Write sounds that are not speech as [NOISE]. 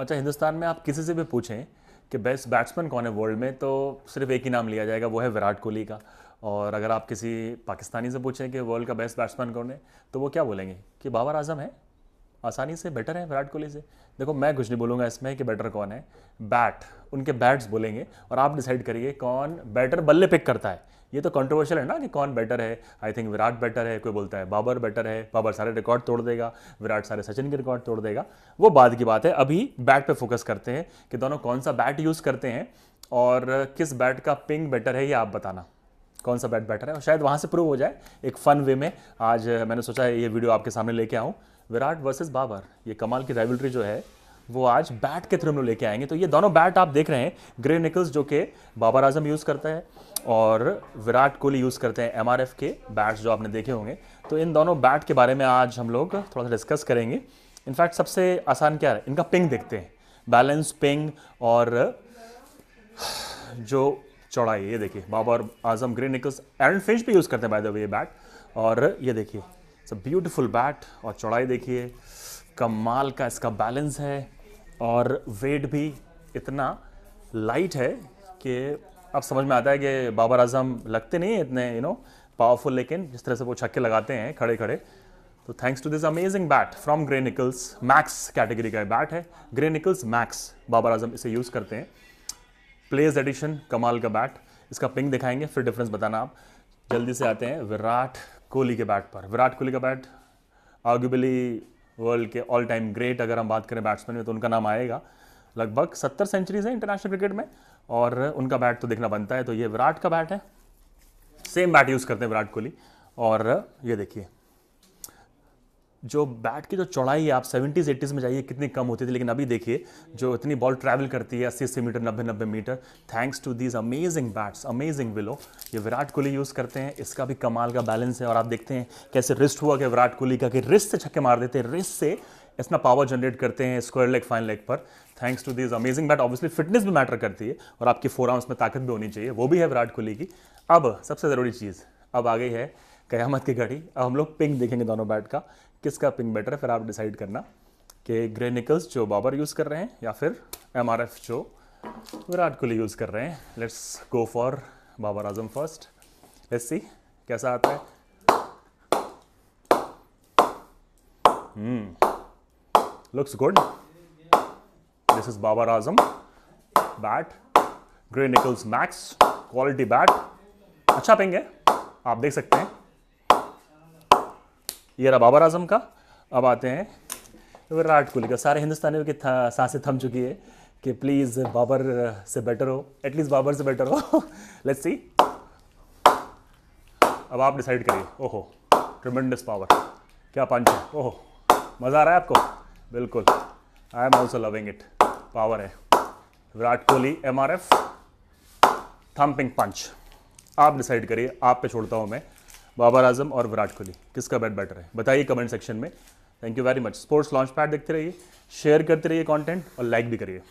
अच्छा हिंदुस्तान में आप किसी से भी पूछें कि बेस्ट बैट्समैन कौन है वर्ल्ड में तो सिर्फ एक ही नाम लिया जाएगा वो है विराट कोहली का और अगर आप किसी पाकिस्तानी से पूछें कि वर्ल्ड का बेस्ट बैट्समैन कौन है तो वो क्या बोलेंगे कि बाबर आजम है आसानी से बेटर है विराट कोहली से देखो मैं कुछ नहीं बोलूंगा इसमें कि बेटर कौन है बैट उनके बैट्स बोलेंगे और आप डिसाइड करिए कौन बेटर बल्ले पिक करता है ये तो कंट्रोवर्शियल है ना कि कौन बेटर है आई थिंक विराट बेटर है कोई बोलता है बाबर बेटर है बाबर सारे रिकॉर्ड तोड़ देगा विराट सारे सचिन के रिकॉर्ड तोड़ देगा वो बाद की बात है अभी बैट पे फोकस करते हैं कि दोनों कौन सा बैट यूज़ करते हैं और किस बैट का पिंग बेटर है ये आप बताना कौन सा बैट बेटर है और शायद वहाँ से प्रूव हो जाए एक फ़न वे में आज मैंने सोचा ये वीडियो आपके सामने लेके आऊँ विराट वर्सेस बाबर ये कमाल की राइवलरी जो है वो आज बैट के थ्रू में लेके आएंगे तो ये दोनों बैट आप देख रहे हैं ग्रे निकल्स जो कि बाबर आजम यूज़ करता है और विराट कोहली यूज़ करते हैं एम के बैट्स जो आपने देखे होंगे तो इन दोनों बैट के बारे में आज हम लोग थोड़ा सा डिस्कस करेंगे इनफैक्ट सबसे आसान क्या है इनका पिंग देखते हैं बैलेंस पिंग और जो चौड़ाई ये देखिए Babar Azam Gray Nicolls and Finch भी यूज़ करते हैं बाय द वे ये बैट और ये देखिए इट्स अ ब्यूटिफुल बैट और चौड़ाई देखिए कमाल का इसका बैलेंस है और वेट भी इतना लाइट है कि अब समझ में आता है कि बाबर आजम लगते नहीं हैं इतने यू नो पावरफुल लेकिन जिस तरह से वो छक्के लगाते हैं खड़े खड़े तो thanks to this amazing bat from Gray Nicolls Max category का बैट है Gray Nicolls Max Babar Azam इसे यूज़ करते हैं प्लेज एडिशन कमाल का बैट इसका पिंक दिखाएंगे फिर डिफरेंस बताना आप जल्दी से आते हैं विराट कोहली के बैट पर विराट कोहली का बैट आर्ग्यूबली वर्ल्ड के ऑल टाइम ग्रेट अगर हम बात करें बैट्समैन में तो उनका नाम आएगा लगभग सत्तर सेंचुरीज है इंटरनेशनल क्रिकेट में और उनका बैट तो देखना बनता है तो ये विराट का बैट है सेम बैट यूज़ करते हैं विराट कोहली और ये देखिए जो बैट की जो चौड़ाई है आप सेवेंटीज़ एटीज़ में जाइए कितनी कम होती थी लेकिन अभी देखिए जो इतनी बॉल ट्रैवल करती है अस्सी अस्सी मीटर नब्बे नब्बे metre thanks to these amazing bats amazing willow ये विराट कोहली यूज़ करते हैं इसका भी कमाल का बैलेंस है और आप देखते हैं कैसे रिस्ट हुआ कि विराट कोहली का कि रिस्ट से छक्के मार देते हैं रिस्ट से इतना पावर जनरेट करते हैं स्क्वायर लेग फाइन लेग पर thanks to this amazing bat obviously fitness भी मैटर करती है और आपकी फोर आर्म्स में ताकत भी होनी चाहिए वो भी है विराट कोहली की अब सबसे ज़रूरी चीज़ अब आ गई है क़यामत की घड़ी अब हम लोग पिंक देखेंगे दोनों बैट का किसका पिंक बेटर है फिर आप डिसाइड करना कि ग्रे निकल्स जो बाबर यूज़ कर रहे हैं या फिर एम जो विराट कोहली यूज़ कर रहे हैं let's go for Babar Azam first let's see कैसा आता है looks good this is Babar Azam bat Gray Nicolls Max quality bat अच्छा पेंगे आप देख सकते हैं ये रहा बाबर आजम का अब आते हैं विराट कोहली का सारे हिंदुस्तानियों की सांसें थम चुकी है कि प्लीज़ बाबर से बेटर हो एटलीस्ट बाबर से बेटर हो लेट्स [LAUGHS] सी अब आप डिसाइड करिए ओहो ट्रिमेंडस पावर क्या पंच है ओहो मज़ा आ रहा है आपको बिल्कुल I am also loving it power है Virat Kohli M R F thumping punch आप डिसाइड करिए आप पे छोड़ता हूँ मैं बाबर आजम और विराट कोहली किसका बैट बेटर है बताइए कमेंट सेक्शन में thank you very much sports launchpad देखते रहिए शेयर करते रहिए कंटेंट और लाइक भी करिए